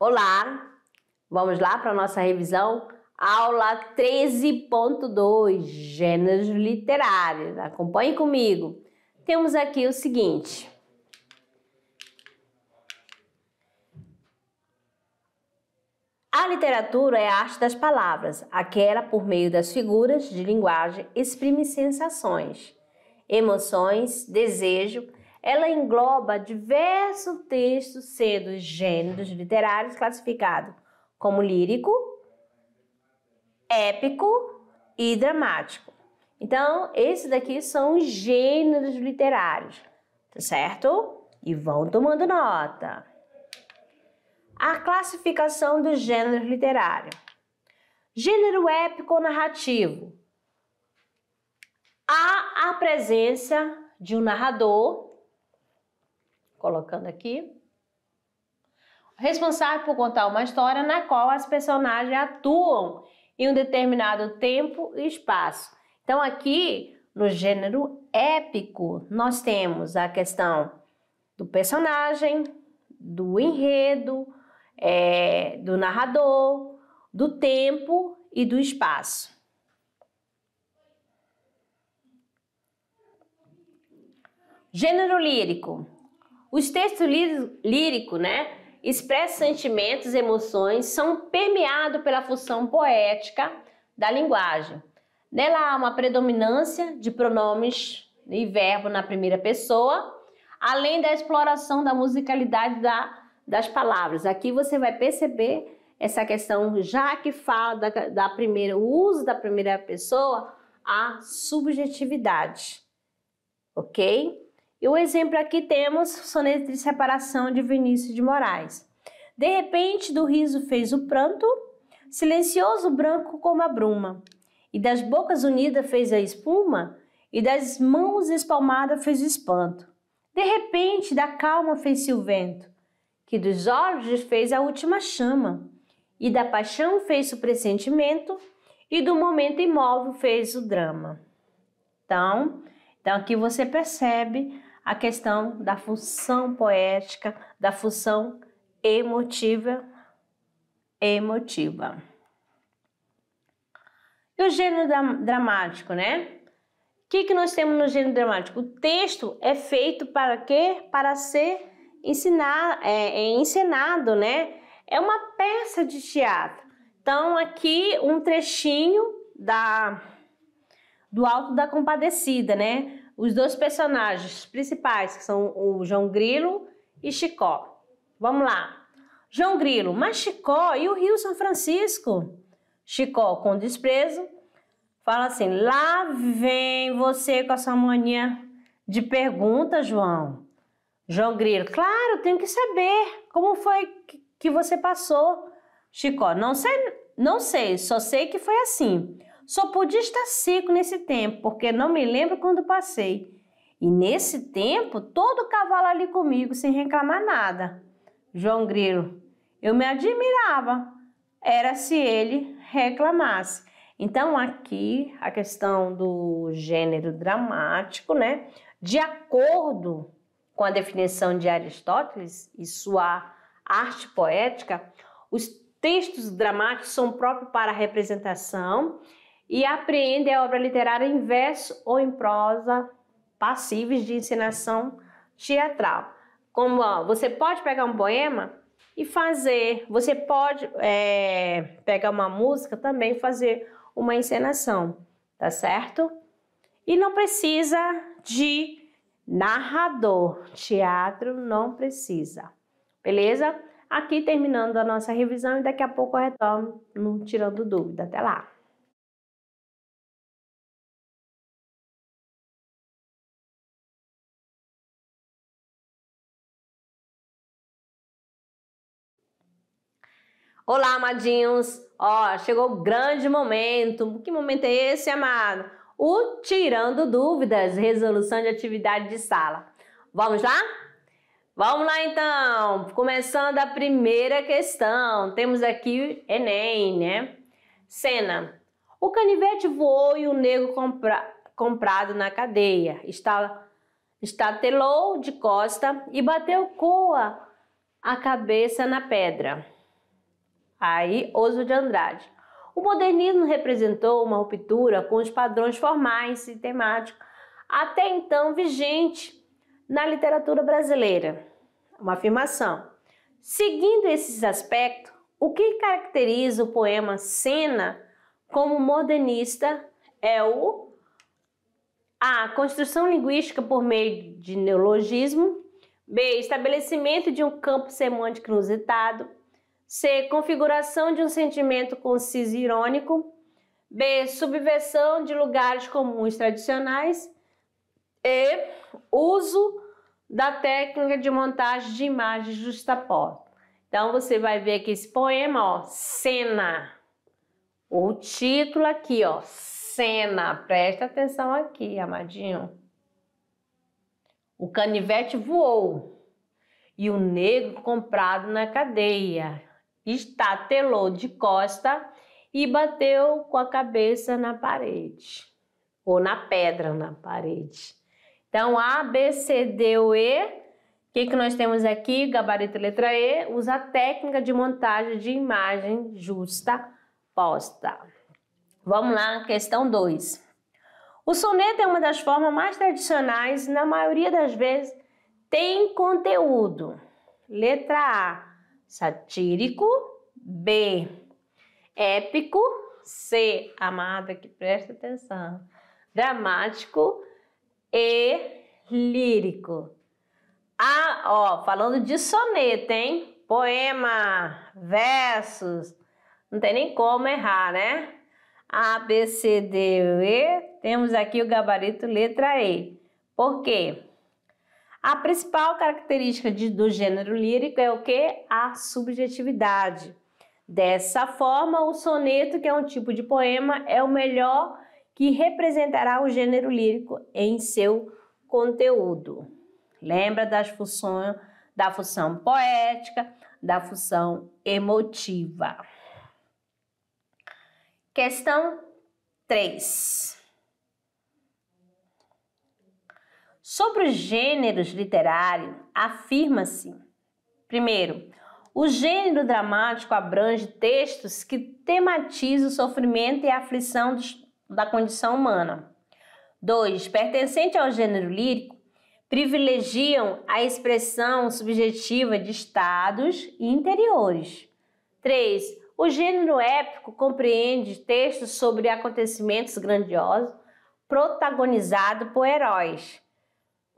Olá, vamos lá para a nossa revisão. Aula 13.2, Gêneros Literários. Acompanhe comigo. Temos aqui o seguinte. A literatura é a arte das palavras, aquela por meio das figuras de linguagem exprime sensações, emoções, desejo, ela engloba diversos textos, sendo gêneros literários classificados como lírico, épico e dramático. Então, esses daqui são gêneros literários, tá certo? E vão tomando nota. A classificação dos gêneros literários: Gênero épico ou narrativo. Há a presença de um narrador colocando aqui. Responsável por contar uma história na qual as personagens atuam em um determinado tempo e espaço. Então, aqui no gênero épico, nós temos a questão do personagem, do enredo, é, do narrador, do tempo e do espaço. Gênero lírico os textos líricos, né, expressam sentimentos, emoções, são permeados pela função poética da linguagem. Nela há uma predominância de pronomes e verbo na primeira pessoa, além da exploração da musicalidade da, das palavras. Aqui você vai perceber essa questão, já que fala da, da primeira, o uso da primeira pessoa, a subjetividade, ok? E o exemplo aqui temos soneto de separação de Vinícius de Moraes. De repente, do riso fez o pranto, silencioso branco como a bruma. E das bocas unidas fez a espuma, e das mãos espalmadas fez o espanto. De repente, da calma fez-se o vento, que dos olhos fez a última chama, e da paixão fez o pressentimento, e do momento imóvel fez o drama. Então, então aqui você percebe a questão da função poética, da função emotiva, emotiva. E o gênero dramático, né? O que, que nós temos no gênero dramático? O texto é feito para quê? Para ser ensinar, é, é encenado, né? É uma peça de teatro. Então, aqui um trechinho da do Alto da Compadecida, né? os dois personagens principais, que são o João Grilo e Chicó. Vamos lá. João Grilo, mas Chicó e o Rio São Francisco? Chicó, com desprezo, fala assim: lá vem você com essa mania de pergunta, João. João Grilo, claro, tenho que saber como foi que você passou. Chicó, não sei, não sei, só sei que foi assim. Só podia estar seco nesse tempo, porque não me lembro quando passei. E nesse tempo, todo o cavalo ali comigo, sem reclamar nada. João Grilo, eu me admirava, era se ele reclamasse. Então, aqui a questão do gênero dramático, né? De acordo com a definição de Aristóteles e sua arte poética, os textos dramáticos são próprios para a representação e apreende a obra literária em verso ou em prosa, passíveis de encenação teatral. Como ó, você pode pegar um poema e fazer, você pode é, pegar uma música também e fazer uma encenação, tá certo? E não precisa de narrador, teatro não precisa, beleza? Aqui terminando a nossa revisão e daqui a pouco eu retorno tirando dúvida. Até lá! Olá, amadinhos! Ó, chegou o grande momento. Que momento é esse, amado? O Tirando Dúvidas, resolução de atividade de sala. Vamos lá? Vamos lá então, começando a primeira questão. Temos aqui Enem, né? Cena. O canivete voou e o negro compra... comprado na cadeia. Está... Estatelou de costa e bateu coa a cabeça na pedra aí Oso de Andrade. O modernismo representou uma ruptura com os padrões formais e temáticos até então vigente na literatura brasileira. Uma afirmação. Seguindo esses aspectos, o que caracteriza o poema Cena como modernista é o a construção linguística por meio de neologismo, b estabelecimento de um campo semântico inusitado, C. Configuração de um sentimento conciso e irônico. B. Subversão de lugares comuns tradicionais. E. Uso da técnica de montagem de imagens justapós. Então você vai ver que esse poema, ó, cena. O título aqui, ó, cena. Presta atenção aqui, amadinho. O canivete voou e o negro comprado na cadeia estatelou de costa e bateu com a cabeça na parede ou na pedra na parede. Então A, B, C, D, o E. O que, que nós temos aqui? Gabarito letra E usa a técnica de montagem de imagem justa posta. Vamos lá, questão 2. O soneto é uma das formas mais tradicionais e na maioria das vezes tem conteúdo. Letra A. Satírico, B. Épico, C. Amada, que presta atenção. Dramático e lírico. Ah, ó, falando de soneto, hein? Poema, versos. Não tem nem como errar, né? A, B, C, D, E. Temos aqui o gabarito letra E. Por quê? A principal característica de, do gênero lírico é o que? A subjetividade. Dessa forma, o soneto, que é um tipo de poema, é o melhor que representará o gênero lírico em seu conteúdo. Lembra das funções da função poética, da função emotiva. Questão 3. Sobre os gêneros literários, afirma-se: primeiro, o gênero dramático abrange textos que tematizam o sofrimento e a aflição da condição humana. dois, Pertencente ao gênero lírico, privilegiam a expressão subjetiva de estados e interiores. três, O gênero épico compreende textos sobre acontecimentos grandiosos, protagonizado por heróis.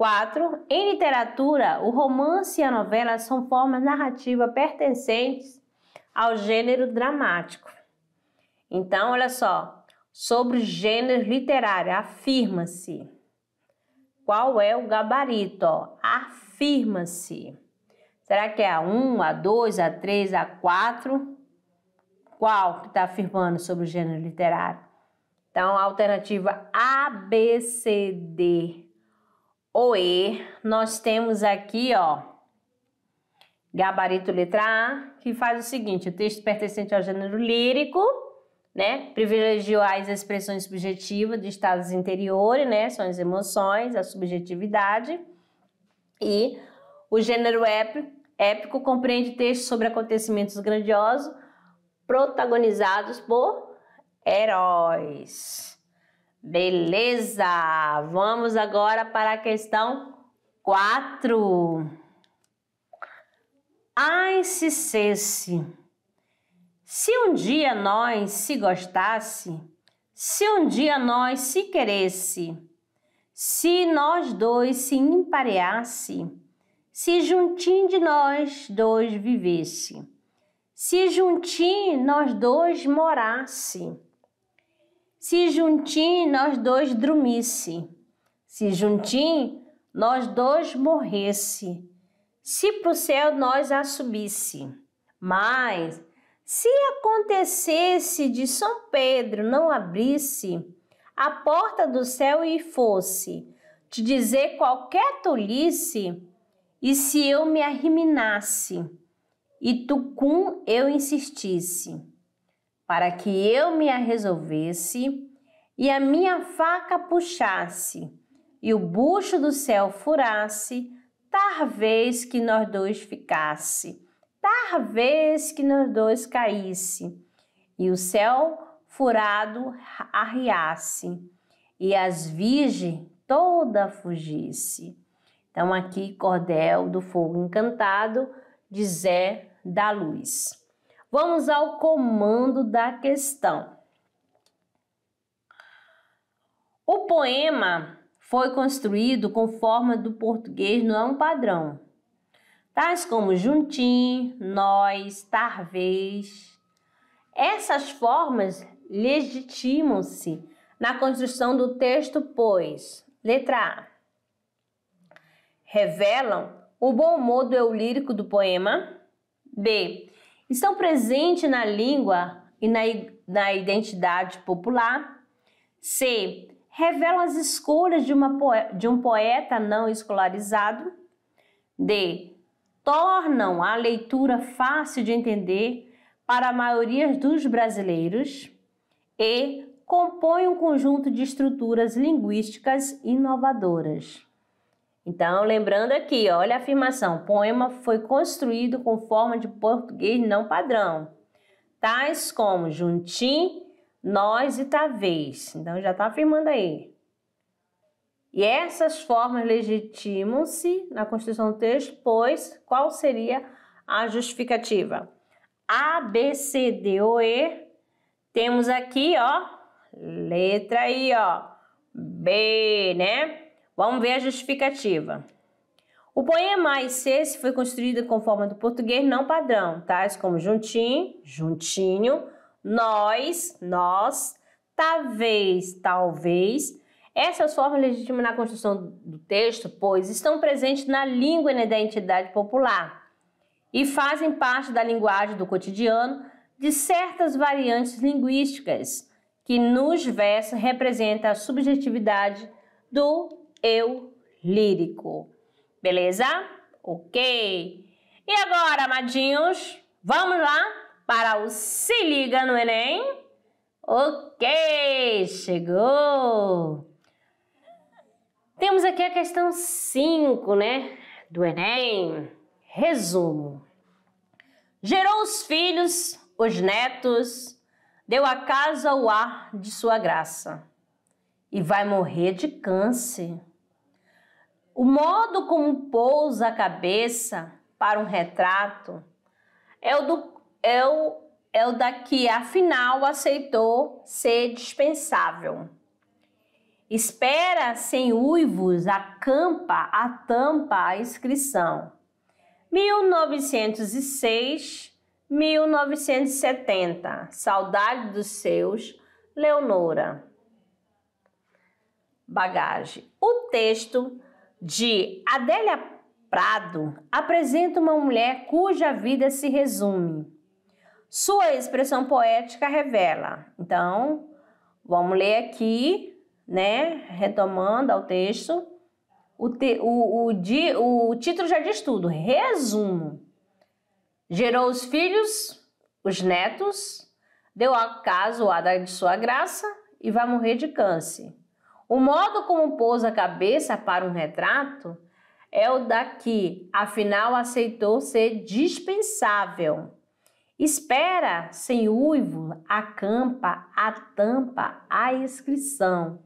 4. Em literatura, o romance e a novela são formas narrativas pertencentes ao gênero dramático. Então, olha só, sobre gênero literário, afirma-se. Qual é o gabarito? Afirma-se. Será que é a 1, a 2, a 3, a 4? Qual que está afirmando sobre o gênero literário? Então, alternativa A, B, C, D. O e nós temos aqui, ó, gabarito letra A, que faz o seguinte, o texto pertencente ao gênero lírico, né, privilegiou as expressões subjetivas de estados interiores, né, são as emoções, a subjetividade, e o gênero épico, épico compreende textos sobre acontecimentos grandiosos protagonizados por heróis. Beleza! Vamos agora para a questão 4. Ai, se cesse. Se um dia nós se gostasse, se um dia nós se queresse, se nós dois se empareasse, se juntinho de nós dois vivesse, se juntinho nós dois morasse, se juntim, nós dois drumisse. Se juntim, nós dois morresse. Se pro céu nós a subisse. Mas, se acontecesse de São Pedro não abrisse a porta do céu e fosse te dizer qualquer tolice, e se eu me arriminasse, e tu com eu insistisse para que eu me resolvesse e a minha faca puxasse e o bucho do céu furasse, talvez que nós dois ficasse, talvez que nós dois caísse e o céu furado arriasse e as virgem toda fugisse. Então aqui cordel do fogo encantado de Zé da Luz. Vamos ao comando da questão. O poema foi construído com forma do português não é padrão, tais como juntim, nós, talvez. Essas formas legitimam-se na construção do texto, pois, letra A, revelam o bom modo eu lírico do poema, B, estão presentes na língua e na, na identidade popular. C. Revelam as escolhas de, uma, de um poeta não escolarizado. D. Tornam a leitura fácil de entender para a maioria dos brasileiros. E. Compõem um conjunto de estruturas linguísticas inovadoras. Então, lembrando aqui, olha a afirmação: poema foi construído com forma de português não padrão, tais como juntim, nós e talvez. Então, já está afirmando aí. E essas formas legitimam-se na construção do texto, pois qual seria a justificativa? A, B, C, D O, E. Temos aqui, ó, letra I, ó, B, né? Vamos ver a justificativa. O poema e C foi construído com forma do português não padrão, tais tá? como juntinho, juntinho, nós, nós, talvez, talvez. Essas é formas legítimas na construção do texto, pois estão presentes na língua e na identidade popular e fazem parte da linguagem do cotidiano de certas variantes linguísticas que nos versos representa a subjetividade do eu lírico. Beleza? Ok. E agora, amadinhos, vamos lá para o Se Liga no Enem? Ok, chegou! Temos aqui a questão 5, né, do Enem. Resumo. Gerou os filhos, os netos, deu a casa ao ar de sua graça e vai morrer de câncer. O modo como pousa a cabeça para um retrato é o, do, é o, é o da que afinal aceitou ser dispensável. Espera sem uivos a campa, a tampa, a inscrição. 1906, 1970. Saudade dos seus, Leonora. Bagage. O texto de Adélia Prado apresenta uma mulher cuja vida se resume. Sua expressão poética revela. Então, vamos ler aqui, né? Retomando ao texto. O, te, o, o, di, o título já diz tudo. Resumo. Gerou os filhos, os netos, deu acaso a de sua graça e vai morrer de câncer. O modo como pôs a cabeça para um retrato é o daqui, afinal aceitou ser dispensável. Espera sem uivo, acampa, a tampa, a inscrição.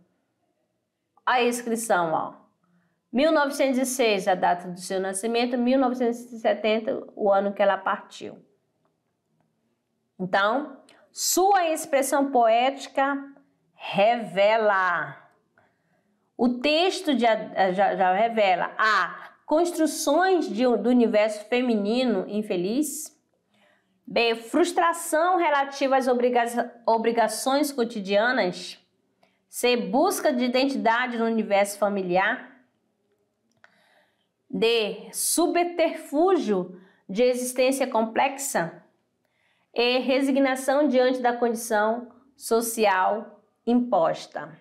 A inscrição, ó. 1906, a data do seu nascimento, 1970, o ano que ela partiu. Então, sua expressão poética revela o texto já, eh, já, já revela A. Construções de, do universo feminino infeliz. B. Frustração relativa às obriga obrigações cotidianas. C. Busca de identidade no universo familiar. D. Subterfúgio de existência complexa. E. Resignação diante da condição social imposta.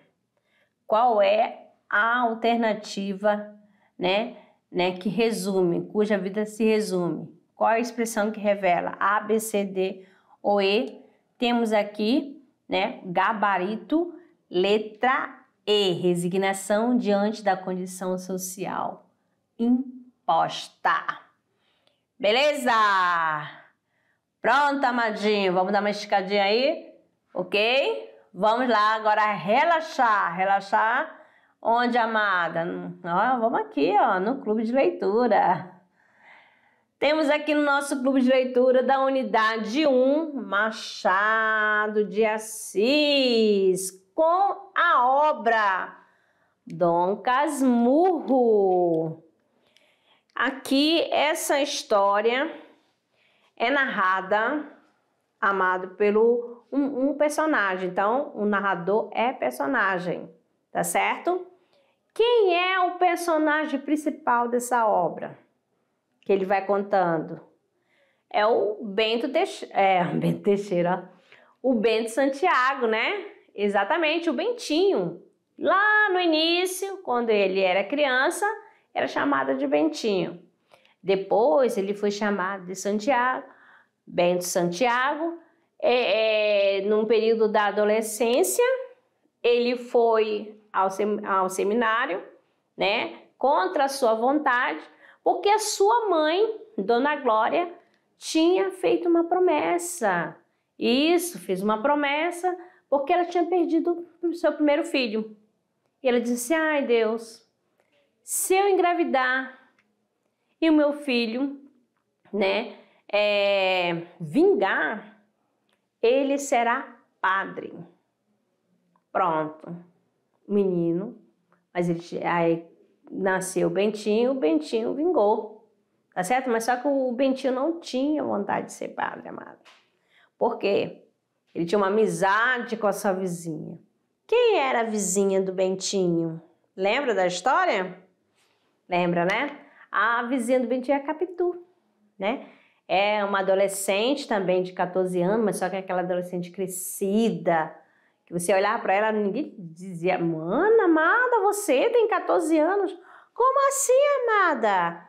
Qual é a alternativa, né, né, que resume, cuja vida se resume. Qual a expressão que revela? A, B, C, D ou E. Temos aqui, né, gabarito, letra E, resignação diante da condição social imposta. Beleza? Pronto, amadinho, vamos dar uma esticadinha aí, ok? Vamos lá agora relaxar, relaxar Onde, amada? Ó, vamos aqui, ó, no clube de leitura. Temos aqui no nosso clube de leitura da unidade 1, Machado de Assis, com a obra Dom Casmurro. Aqui essa história é narrada, amado pelo um, um personagem. Então, o narrador é personagem, tá certo? Quem é o personagem principal dessa obra? Que ele vai contando. É o Bento Teixeira, é, Bento Teixeira o Bento Santiago, né? Exatamente, o Bentinho. Lá no início, quando ele era criança, era chamado de Bentinho. Depois ele foi chamado de Santiago, Bento Santiago. É, é, num período da adolescência, ele foi ao, sem, ao seminário, né? Contra a sua vontade, porque a sua mãe, Dona Glória, tinha feito uma promessa. Isso, fez uma promessa porque ela tinha perdido o seu primeiro filho. E ela disse: assim, Ai Deus, se eu engravidar e o meu filho, né, é, vingar, ele será padre. Pronto menino, mas ele aí nasceu o Bentinho, o Bentinho vingou, tá certo? Mas só que o Bentinho não tinha vontade de ser padre, amado. Por quê? Ele tinha uma amizade com a sua vizinha. Quem era a vizinha do Bentinho? Lembra da história? Lembra, né? A vizinha do Bentinho é a Capitu, né? É uma adolescente também de 14 anos, mas só que é aquela adolescente crescida, que você olhava para ela, ninguém dizia, mana, amada, você tem 14 anos. Como assim, amada?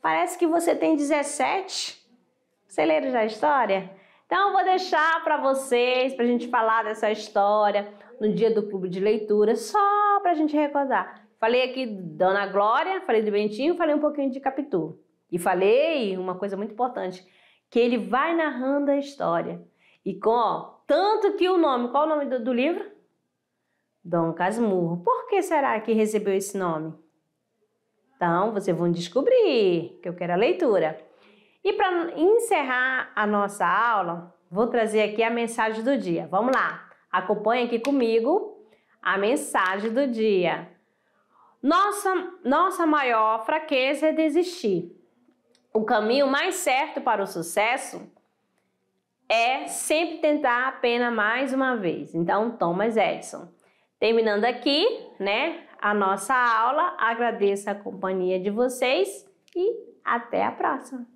Parece que você tem 17. Você leram já a história? Então, vou deixar para vocês, para a gente falar dessa história no dia do clube de leitura, só para a gente recordar. Falei aqui Dona Glória, falei do Bentinho, falei um pouquinho de Capitu. E falei uma coisa muito importante, que ele vai narrando a história. E com, ó, tanto que o nome, qual o nome do, do livro? Dom Casmurro. Por que será que recebeu esse nome? Então, vocês vão descobrir, que eu quero a leitura. E para encerrar a nossa aula, vou trazer aqui a mensagem do dia. Vamos lá. Acompanhe aqui comigo a mensagem do dia. Nossa, nossa maior fraqueza é desistir. O caminho mais certo para o sucesso é sempre tentar a pena mais uma vez. Então, Thomas Edison. Terminando aqui, né, a nossa aula, agradeço a companhia de vocês e até a próxima.